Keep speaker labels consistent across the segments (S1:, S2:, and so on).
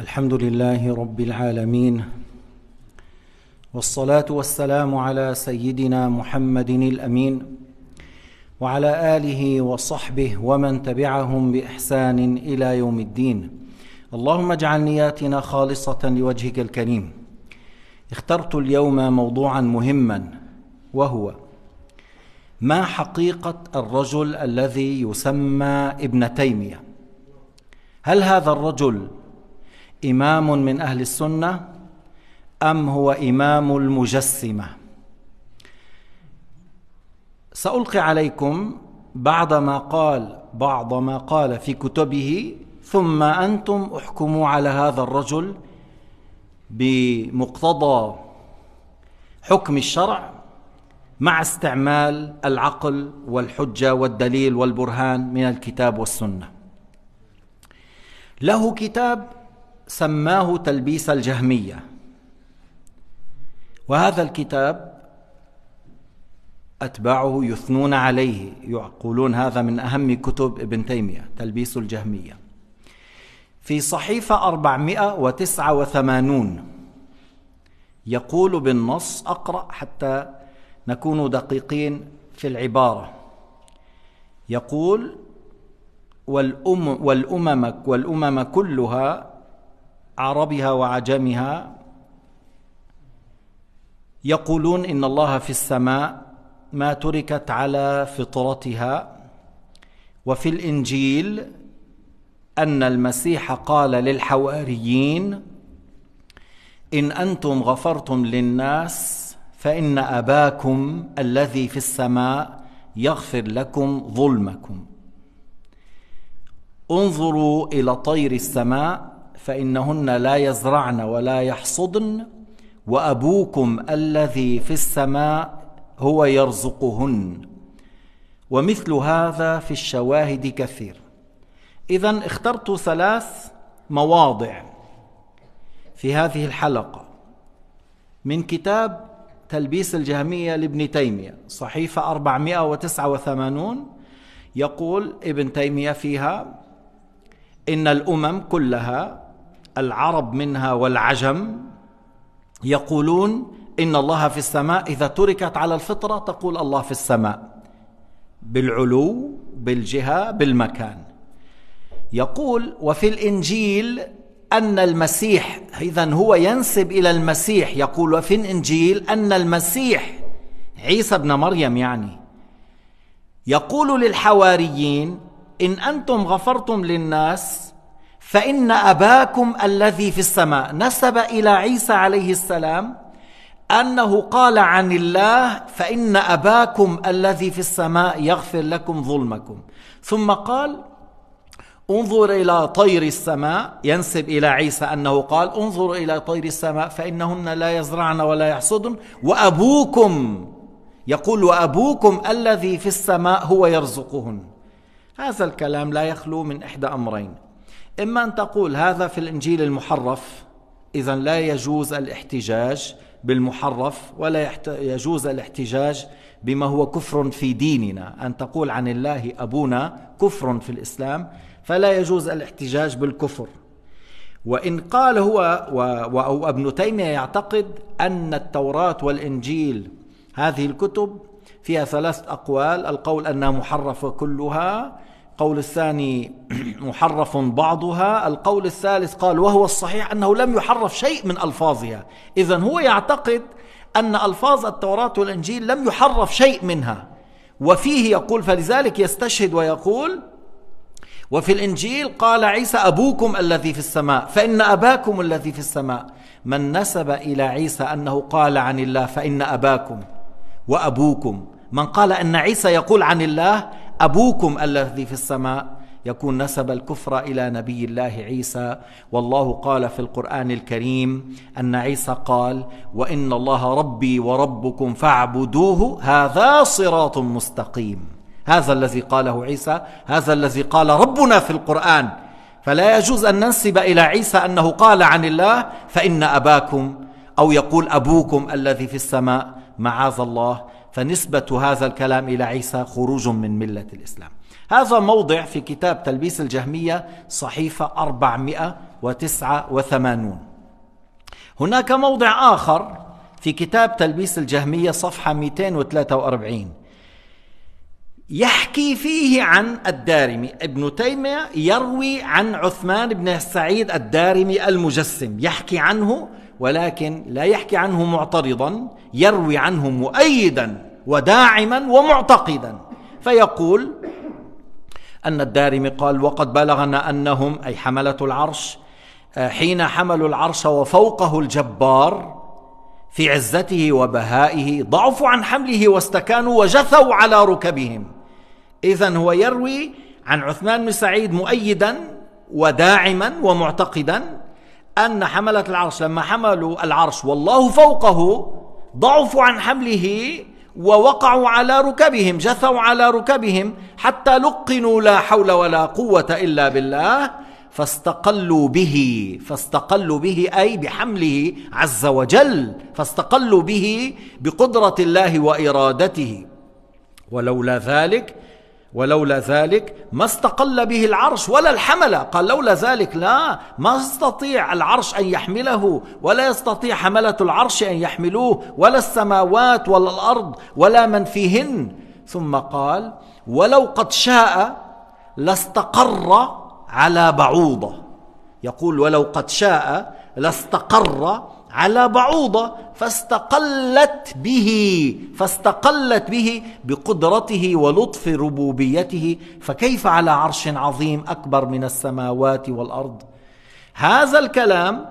S1: الحمد لله رب العالمين والصلاة والسلام على سيدنا محمد الأمين وعلى آله وصحبه ومن تبعهم بإحسان إلى يوم الدين اللهم اجعل نياتنا خالصة لوجهك الكريم اخترت اليوم موضوعا مهما وهو ما حقيقة الرجل الذي يسمى ابن تيمية هل هذا الرجل إمام من أهل السنة أم هو إمام المجسمة سألقي عليكم بعض ما قال بعض ما قال في كتبه ثم أنتم احكموا على هذا الرجل بمقتضى حكم الشرع مع استعمال العقل والحجة والدليل والبرهان من الكتاب والسنة له كتاب سماه تلبيس الجهمية وهذا الكتاب أتباعه يثنون عليه يقولون هذا من أهم كتب ابن تيمية تلبيس الجهمية في صحيفة 489 يقول بالنص أقرأ حتى نكون دقيقين في العبارة يقول والأم والأمم والأمم كلها عربها وعجمها يقولون إن الله في السماء ما تركت على فطرتها وفي الإنجيل أن المسيح قال للحواريين إن أنتم غفرتم للناس فإن أباكم الذي في السماء يغفر لكم ظلمكم انظروا إلى طير السماء فإنهن لا يزرعن ولا يحصدن وأبوكم الذي في السماء هو يرزقهن ومثل هذا في الشواهد كثير إذا اخترت ثلاث مواضع في هذه الحلقة من كتاب تلبيس الجهمية لابن تيمية صحيفة 489 يقول ابن تيمية فيها إن الأمم كلها العرب منها والعجم يقولون إن الله في السماء إذا تركت على الفطرة تقول الله في السماء بالعلو بالجهة بالمكان يقول وفي الإنجيل أن المسيح إذا هو ينسب إلى المسيح يقول وفي الإنجيل أن المسيح عيسى ابن مريم يعني يقول للحواريين إن أنتم غفرتم للناس فإن أباكم الذي في السماء نسب إلى عيسى عليه السلام أنه قال عن الله فإن أباكم الذي في السماء يغفر لكم ظلمكم ثم قال انظر إلى طير السماء ينسب إلى عيسى أنه قال انظر إلى طير السماء فإنهن لا يزرعن ولا يحصدن وأبوكم يقول وأبوكم الذي في السماء هو يرزقهن هذا الكلام لا يخلو من إحدى أمرين إما أن تقول هذا في الإنجيل المحرف إذا لا يجوز الاحتجاج بالمحرف ولا يجوز الاحتجاج بما هو كفر في ديننا أن تقول عن الله أبونا كفر في الإسلام فلا يجوز الاحتجاج بالكفر وإن قال هو أو ابن تيمية يعتقد أن التوراة والإنجيل هذه الكتب فيها ثلاث أقوال القول أنها محرفة كلها القول الثاني محرف بعضها القول الثالث قال وهو الصحيح أنه لم يحرف شيء من ألفاظها إذا هو يعتقد أن ألفاظ التوراة والإنجيل لم يحرف شيء منها وفيه يقول فلذلك يستشهد ويقول وفي الإنجيل قال عيسى أبوكم الذي في السماء فإن أباكم الذي في السماء من نسب إلى عيسى أنه قال عن الله فإن أباكم وأبوكم من قال أن عيسى يقول عن الله أبوكم الذي في السماء يكون نسب الكفر إلى نبي الله عيسى والله قال في القرآن الكريم أن عيسى قال وإن الله ربي وربكم فاعبدوه هذا صراط مستقيم هذا الذي قاله عيسى هذا الذي قال ربنا في القرآن فلا يجوز أن ننسب إلى عيسى أنه قال عن الله فإن أباكم أو يقول أبوكم الذي في السماء معاذ الله فنسبة هذا الكلام إلى عيسى خروج من ملة الإسلام هذا موضع في كتاب تلبيس الجهمية صحيفة 489 هناك موضع آخر في كتاب تلبيس الجهمية صفحة 243 يحكي فيه عن الدارمي ابن تيمية يروي عن عثمان بن سعيد الدارمي المجسم يحكي عنه ولكن لا يحكي عنه معترضا يروي عنه مؤيدا وداعما ومعتقدا فيقول أن الدارمي قال وقد بلغنا أنهم أي حملة العرش آه، حين حملوا العرش وفوقه الجبار في عزته وبهائه ضعفوا عن حمله واستكانوا وجثوا على ركبهم إذا هو يروي عن عثمان بن سعيد مؤيدا وداعما ومعتقدا أن حملة العرش لما حملوا العرش والله فوقه ضعفوا عن حمله ووقعوا على ركبهم جثوا على ركبهم حتى لقنوا لا حول ولا قوه الا بالله فاستقلوا به فاستقلوا به اي بحمله عز وجل فاستقلوا به بقدره الله وارادته ولولا ذلك ولولا ذلك ما استقل به العرش ولا الحملة قال لولا ذلك لا ما يستطيع العرش أن يحمله ولا يستطيع حملة العرش أن يحملوه ولا السماوات ولا الأرض ولا من فيهن ثم قال ولو قد شاء لاستقر على بعوضة يقول ولو قد شاء لاستقر على بعوضة فاستقلت به فاستقلت به بقدرته ولطف ربوبيته فكيف على عرش عظيم أكبر من السماوات والأرض هذا الكلام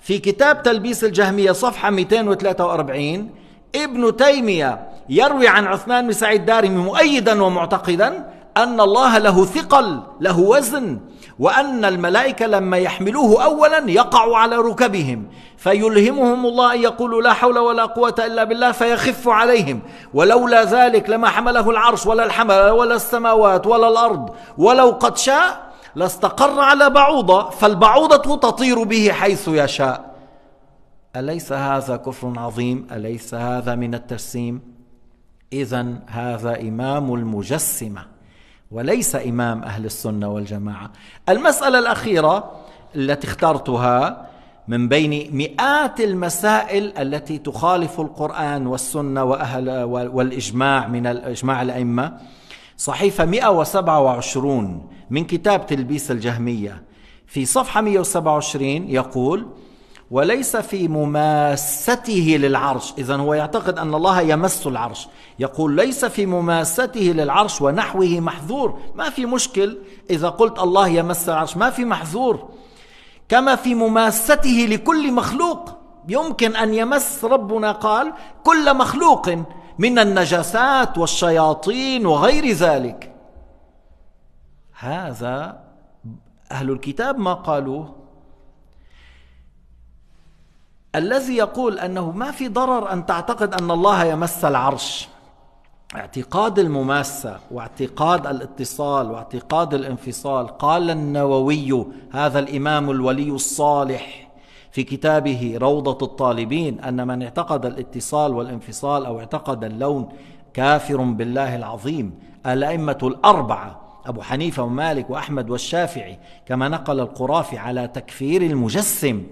S1: في كتاب تلبيس الجهمية صفحة 243 ابن تيمية يروي عن عثمان بن سعيد دارمي مؤيدا ومعتقدا أن الله له ثقل له وزن وأن الملائكة لما يحملوه أولا يقع على ركبهم فيلهمهم الله أن يقولوا لا حول ولا قوة إلا بالله فيخف عليهم ولولا ذلك لما حمله العرش ولا الحمل ولا السماوات ولا الأرض ولو قد شاء لاستقر على بعوضة فالبعوضة تطير به حيث يشاء أليس هذا كفر عظيم أليس هذا من التجسيم إذا هذا إمام المجسمة وليس إمام أهل السنة والجماعة المسألة الأخيرة التي اخترتها من بين مئات المسائل التي تخالف القرآن والسنة وأهل والإجماع من إجماع الأئمة صحيفة 127 من كتاب تلبيس الجهمية في صفحة 127 يقول وليس في مماسته للعرش إذا هو يعتقد أن الله يمس العرش يقول ليس في مماسته للعرش ونحوه محذور ما في مشكل إذا قلت الله يمس العرش ما في محذور كما في مماسته لكل مخلوق يمكن أن يمس ربنا قال كل مخلوق من النجاسات والشياطين وغير ذلك هذا أهل الكتاب ما قالوه الذي يقول انه ما في ضرر ان تعتقد ان الله يمس العرش اعتقاد المماسه واعتقاد الاتصال واعتقاد الانفصال قال النووي هذا الامام الولي الصالح في كتابه روضه الطالبين ان من اعتقد الاتصال والانفصال او اعتقد اللون كافر بالله العظيم الائمه الاربعه ابو حنيفه ومالك واحمد والشافعي كما نقل القرافي على تكفير المجسم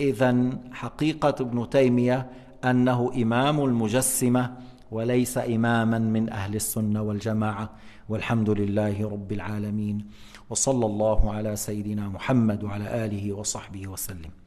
S1: اذا حقيقه ابن تيميه انه امام المجسمه وليس اماما من اهل السنه والجماعه والحمد لله رب العالمين وصلى الله على سيدنا محمد وعلى اله وصحبه وسلم